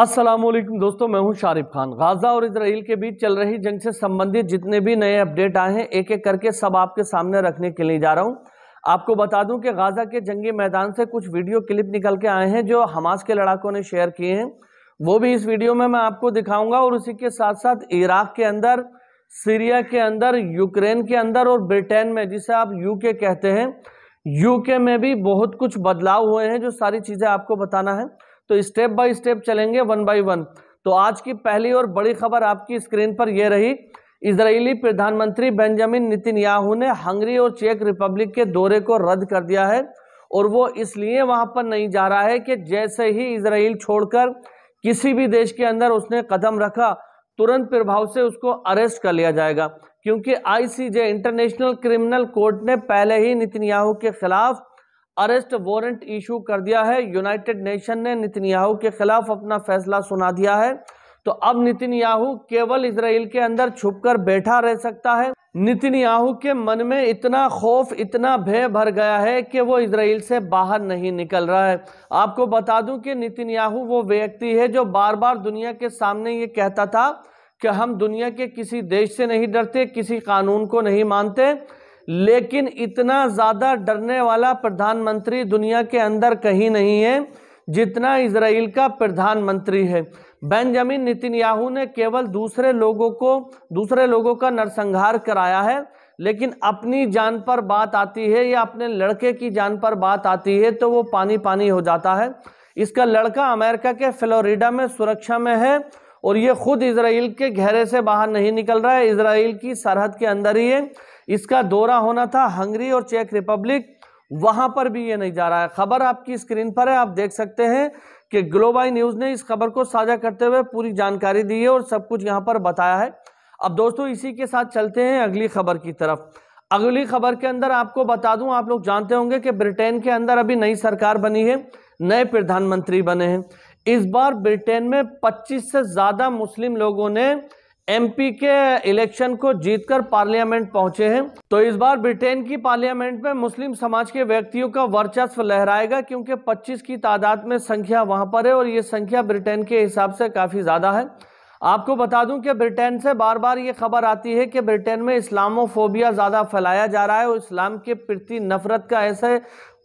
असलम दोस्तों मैं हूं शारिफ खान गाजा और इसराइल के बीच चल रही जंग से संबंधित जितने भी नए अपडेट आए हैं एक एक करके सब आपके सामने रखने के लिए जा रहा हूं आपको बता दूं कि गाजा के जंगी मैदान से कुछ वीडियो क्लिप निकल के आए हैं जो हमास के लड़ाकों ने शेयर किए हैं वो भी इस वीडियो में मैं आपको दिखाऊंगा और उसी के साथ साथ इराक के अंदर सीरिया के अंदर यूक्रेन के अंदर और ब्रिटेन में जिसे आप यू कहते हैं यूके में भी बहुत कुछ बदलाव हुए हैं जो सारी चीज़ें आपको बताना है तो स्टेप बाय स्टेप चलेंगे वन बाय वन तो आज की पहली और बड़ी खबर आपकी स्क्रीन पर यह रही इसराइली प्रधानमंत्री बेंजामिन नितिन याहू ने हंगरी और चेक रिपब्लिक के दौरे को रद्द कर दिया है और वो इसलिए वहाँ पर नहीं जा रहा है कि जैसे ही इसराइल छोड़कर किसी भी देश के अंदर उसने कदम रखा तुरंत प्रभाव से उसको अरेस्ट कर लिया जाएगा क्योंकि आईसीजे इंटरनेशनल क्रिमिनल कोर्ट ने पहले ही नितिन याहू के खिलाफ अरेस्ट वारंट इशू कर दिया है यूनाइटेड नेशन ने नितिन के खिलाफ अपना फैसला सुना दिया है तो अब नितिन याहू केवल इसराइल के अंदर छुप बैठा रह सकता है नितिन याहू के मन में इतना खौफ इतना भय भर गया है कि वो इसराइल से बाहर नहीं निकल रहा है आपको बता दूं कि नितिन याहू वो व्यक्ति है जो बार बार दुनिया के सामने ये कहता था कि हम दुनिया के किसी देश से नहीं डरते किसी कानून को नहीं मानते लेकिन इतना ज़्यादा डरने वाला प्रधानमंत्री दुनिया के अंदर कहीं नहीं है जितना इसराइल का प्रधानमंत्री है बेंजामिन नितिनयाहू ने केवल दूसरे लोगों को दूसरे लोगों का नरसंहार कराया है लेकिन अपनी जान पर बात आती है या अपने लड़के की जान पर बात आती है तो वो पानी पानी हो जाता है इसका लड़का अमेरिका के फ्लोरिडा में सुरक्षा में है और ये खुद इसराइल के घेरे से बाहर नहीं निकल रहा है इसराइल की सरहद के अंदर ही है इसका दौरा होना था हंगरी और चेक रिपब्लिक वहां पर भी ये नहीं जा रहा है खबर आपकी स्क्रीन पर है आप देख सकते हैं कि ग्लोबाई न्यूज़ ने इस खबर को साझा करते हुए पूरी जानकारी दी है और सब कुछ यहाँ पर बताया है अब दोस्तों इसी के साथ चलते हैं अगली खबर की तरफ अगली खबर के अंदर आपको बता दूं आप लोग जानते होंगे कि ब्रिटेन के अंदर अभी नई सरकार बनी है नए प्रधानमंत्री बने हैं इस बार ब्रिटेन में पच्चीस से ज़्यादा मुस्लिम लोगों ने एमपी के इलेक्शन को जीतकर पार्लियामेंट पहुंचे हैं तो इस बार ब्रिटेन की पार्लियामेंट में मुस्लिम समाज के व्यक्तियों का वर्चस्व लहराएगा क्योंकि 25 की तादाद में संख्या वहां पर है और ये संख्या ब्रिटेन के हिसाब से काफ़ी ज़्यादा है आपको बता दूं कि ब्रिटेन से बार बार ये खबर आती है कि ब्रिटेन में इस्लामोफोबिया ज़्यादा फैलाया जा रहा है और इस्लाम के प्रति नफरत का ऐसे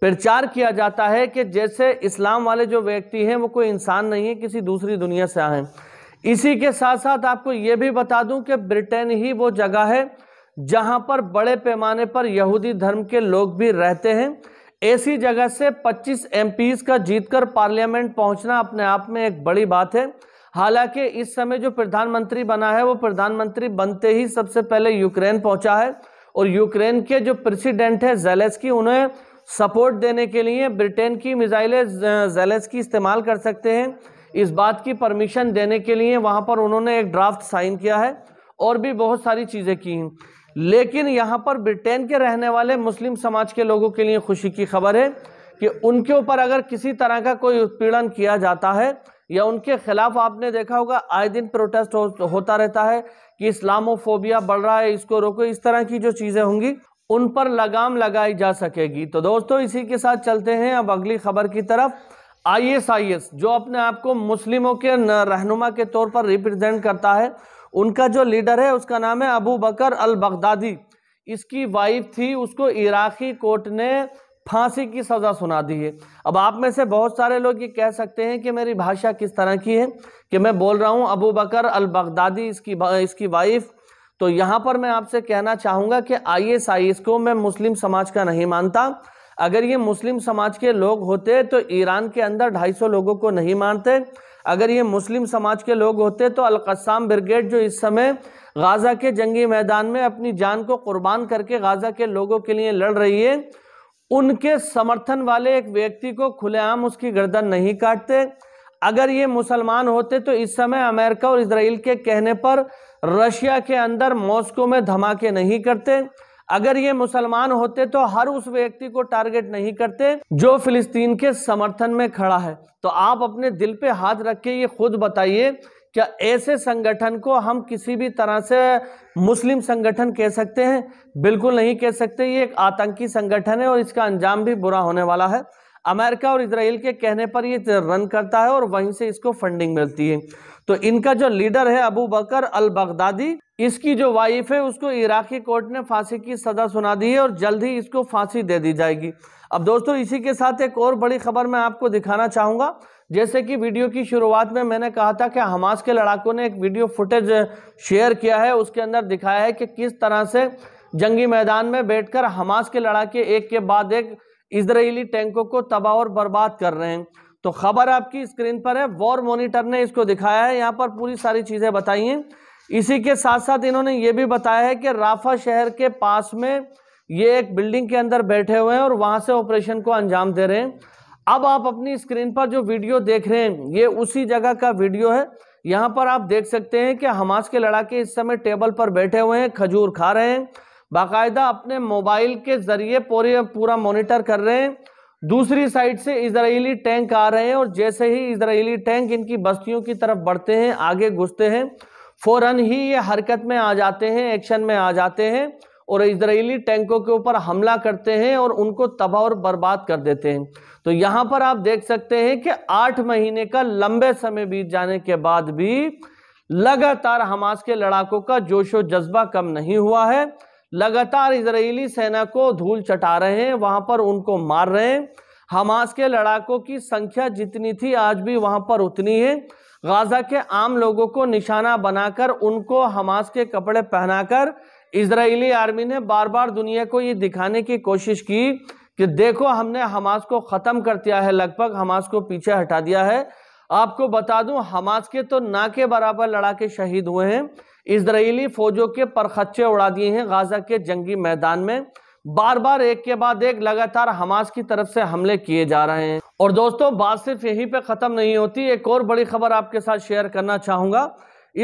प्रचार किया जाता है कि जैसे इस्लाम वाले जो व्यक्ति हैं वो कोई इंसान नहीं है किसी दूसरी दुनिया से आए हैं इसी के साथ साथ आपको ये भी बता दूं कि ब्रिटेन ही वो जगह है जहां पर बड़े पैमाने पर यहूदी धर्म के लोग भी रहते हैं ऐसी जगह से 25 एम का जीतकर पार्लियामेंट पहुंचना अपने आप में एक बड़ी बात है हालांकि इस समय जो प्रधानमंत्री बना है वो प्रधानमंत्री बनते ही सबसे पहले यूक्रेन पहुंचा है और यूक्रेन के जो प्रेसिडेंट है की उन्हें सपोर्ट देने के लिए ब्रिटेन की मिज़ाइलें की इस्तेमाल कर सकते हैं इस बात की परमिशन देने के लिए वहाँ पर उन्होंने एक ड्राफ्ट साइन किया है और भी बहुत सारी चीज़ें की हैं लेकिन यहाँ पर ब्रिटेन के रहने वाले मुस्लिम समाज के लोगों के लिए खुशी की खबर है कि उनके ऊपर अगर किसी तरह का कोई उत्पीड़न किया जाता है या उनके खिलाफ आपने देखा होगा आए दिन प्रोटेस्ट हो, होता रहता है कि इस्लामोफोबिया बढ़ रहा है इसको रोको इस तरह की जो चीज़ें होंगी उन पर लगाम लगाई जा सकेगी तो दोस्तों इसी के साथ चलते हैं अब अगली खबर की तरफ आईएसआईएस जो अपने आप को मुस्लिमों के रहनुमा के तौर पर रिप्रेजेंट करता है उनका जो लीडर है उसका नाम है अबू बकर अल बगदादी इसकी वाइफ थी उसको इराकी कोर्ट ने फांसी की सज़ा सुना दी है अब आप में से बहुत सारे लोग ये कह सकते हैं कि मेरी भाषा किस तरह की है कि मैं बोल रहा हूँ अबू बकर अल बगदादी इसकी इसकी वाइफ तो यहाँ पर मैं आपसे कहना चाहूँगा कि आई एस को मैं मुस्लिम समाज का नहीं मानता अगर ये मुस्लिम समाज के लोग होते तो ईरान के अंदर 250 लोगों को नहीं मानते अगर ये मुस्लिम समाज के लोग होते तो अलकसाम ब्रिगेड जो इस समय गाज़ा के जंगी मैदान में अपनी जान को कुर्बान करके गाज़ा के लोगों के लिए लड़ रही है उनके समर्थन वाले एक व्यक्ति को खुलेआम उसकी गर्दन नहीं काटते अगर ये मुसलमान होते तो इस समय अमेरिका और इसराइल के कहने पर रशिया के अंदर मॉस्को में धमाके नहीं करते अगर ये मुसलमान होते तो हर उस व्यक्ति को टारगेट नहीं करते जो फिलिस्तीन के समर्थन में खड़ा है तो आप अपने दिल पे हाथ रख के ये खुद बताइए क्या ऐसे संगठन को हम किसी भी तरह से मुस्लिम संगठन कह सकते हैं बिल्कुल नहीं कह सकते ये एक आतंकी संगठन है और इसका अंजाम भी बुरा होने वाला है अमेरिका और इसराइल के कहने पर ये रन करता है और वहीं से इसको फंडिंग मिलती है तो इनका जो लीडर है अबू बकर अल बगदादी इसकी जो वाइफ है उसको इराकी कोर्ट ने फांसी की सज़ा सुना दी है और जल्द ही इसको फांसी दे दी जाएगी अब दोस्तों इसी के साथ एक और बड़ी खबर मैं आपको दिखाना चाहूँगा जैसे कि वीडियो की शुरुआत में मैंने कहा था कि हमास के लड़ाकों ने एक वीडियो फुटेज शेयर किया है उसके अंदर दिखाया है कि किस तरह से जंगी मैदान में बैठ हमास के लड़ाके एक के बाद एक इसराइली टैंकों को तबाह और बर्बाद कर रहे हैं तो खबर आपकी स्क्रीन पर है वॉर मोनिटर ने इसको दिखाया है यहाँ पर पूरी सारी चीज़ें बताई हैं इसी के साथ साथ इन्होंने ये भी बताया है कि राफा शहर के पास में ये एक बिल्डिंग के अंदर बैठे हुए हैं और वहाँ से ऑपरेशन को अंजाम दे रहे हैं अब आप अपनी स्क्रीन पर जो वीडियो देख रहे हैं ये उसी जगह का वीडियो है यहाँ पर आप देख सकते हैं कि हमास के लड़ाके इस समय टेबल पर बैठे हुए हैं खजूर खा रहे हैं बाकायदा अपने मोबाइल के ज़रिए पूरे पूरा मॉनिटर कर रहे हैं दूसरी साइड से इजरायली टैंक आ रहे हैं और जैसे ही इजरायली टैंक इनकी बस्तियों की तरफ बढ़ते हैं आगे घुसते हैं फ़ौरन ही ये हरकत में आ जाते हैं एक्शन में आ जाते हैं और इसराइली टैंकों के ऊपर हमला करते हैं और उनको तबाह और बर्बाद कर देते हैं तो यहाँ पर आप देख सकते हैं कि आठ महीने का लंबे समय बीत जाने के बाद भी लगातार हमास के लड़ाकों का जोशो जज्बा कम नहीं हुआ है लगातार इसराइली सेना को धूल चटा रहे हैं वहाँ पर उनको मार रहे हैं हमास के लड़ाकों की संख्या जितनी थी आज भी वहाँ पर उतनी है गाजा के आम लोगों को निशाना बनाकर उनको हमास के कपड़े पहनाकर इसराइली आर्मी ने बार बार दुनिया को ये दिखाने की कोशिश की कि देखो हमने हमास को ख़त्म कर दिया है लगभग हमास को पीछे हटा दिया है आपको बता दूं हमास के तो ना के बराबर लड़ा के शहीद हुए हैं इसराइली फौजों के परखच्चे उड़ा दिए हैं गाजा के जंगी मैदान में बार बार एक के बाद एक लगातार हमास की तरफ से हमले किए जा रहे हैं और दोस्तों बात सिर्फ यहीं पे ख़त्म नहीं होती एक और बड़ी खबर आपके साथ शेयर करना चाहूँगा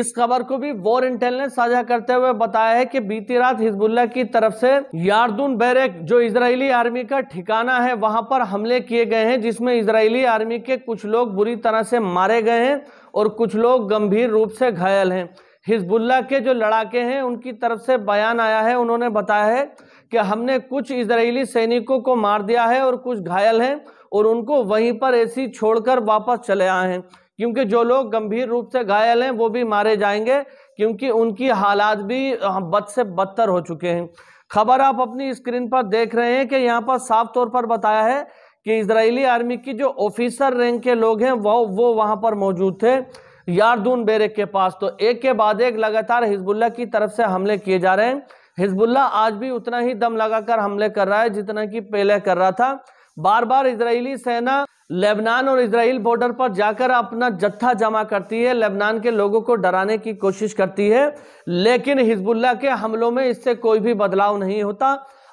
इस खबर को भी वॉर ने साझा करते हुए बताया है कि बीती रात हिजबुल्ला की तरफ से यारदून बैरक जो इजरायली आर्मी का ठिकाना है वहां पर हमले किए गए हैं जिसमें इजरायली आर्मी के कुछ लोग बुरी तरह से मारे गए हैं और कुछ लोग गंभीर रूप से घायल हैं हिजबुल्ला के जो लड़ाके हैं उनकी तरफ से बयान आया है उन्होंने बताया है कि हमने कुछ इजरायली सैनिकों को मार दिया है और कुछ घायल हैं और उनको वहीं पर ऐसी छोड़कर वापस चले आए हैं क्योंकि जो लोग गंभीर रूप से घायल हैं वो भी मारे जाएंगे क्योंकि उनकी हालात भी हाँ, बद से बदतर हो चुके हैं खबर आप अपनी स्क्रीन पर देख रहे हैं कि यहाँ पर साफ तौर पर बताया है कि इसराइली आर्मी की जो ऑफिसर रैंक के लोग हैं वो वो वहाँ पर मौजूद थे यारदून बेरेक के पास तो एक के बाद एक लगातार हिजबुल्ला की तरफ से हमले किए जा रहे हैं हिजबुल्ला आज भी उतना ही दम लगाकर हमले कर रहा है जितना कि पहले कर रहा था बार बार इजरायली सेना लेबनान और इसराइल बॉर्डर पर जाकर अपना जत्था जमा करती है लेबनान के लोगों को डराने की कोशिश करती है लेकिन हिजबुल्ला के हमलों में इससे कोई भी बदलाव नहीं होता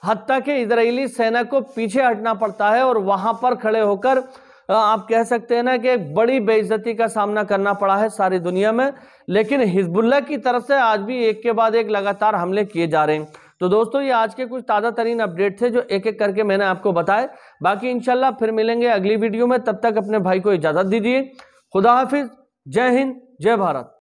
हती के इसराइली सेना को पीछे हटना पड़ता है और वहां पर खड़े होकर हाँ, आप कह सकते हैं ना कि एक बड़ी बेइज्जती का सामना करना पड़ा है सारी दुनिया में लेकिन हिजबुल्ला की तरफ से आज भी एक के बाद एक लगातार हमले किए जा रहे हैं तो दोस्तों ये आज के कुछ ताज़ा तरीन अपडेट थे जो एक एक करके मैंने आपको बताए बाकी इनशाला फिर मिलेंगे अगली वीडियो में तब तक अपने भाई को इजाज़त दीजिए खुदा हाफिज़ जय हिंद जय भारत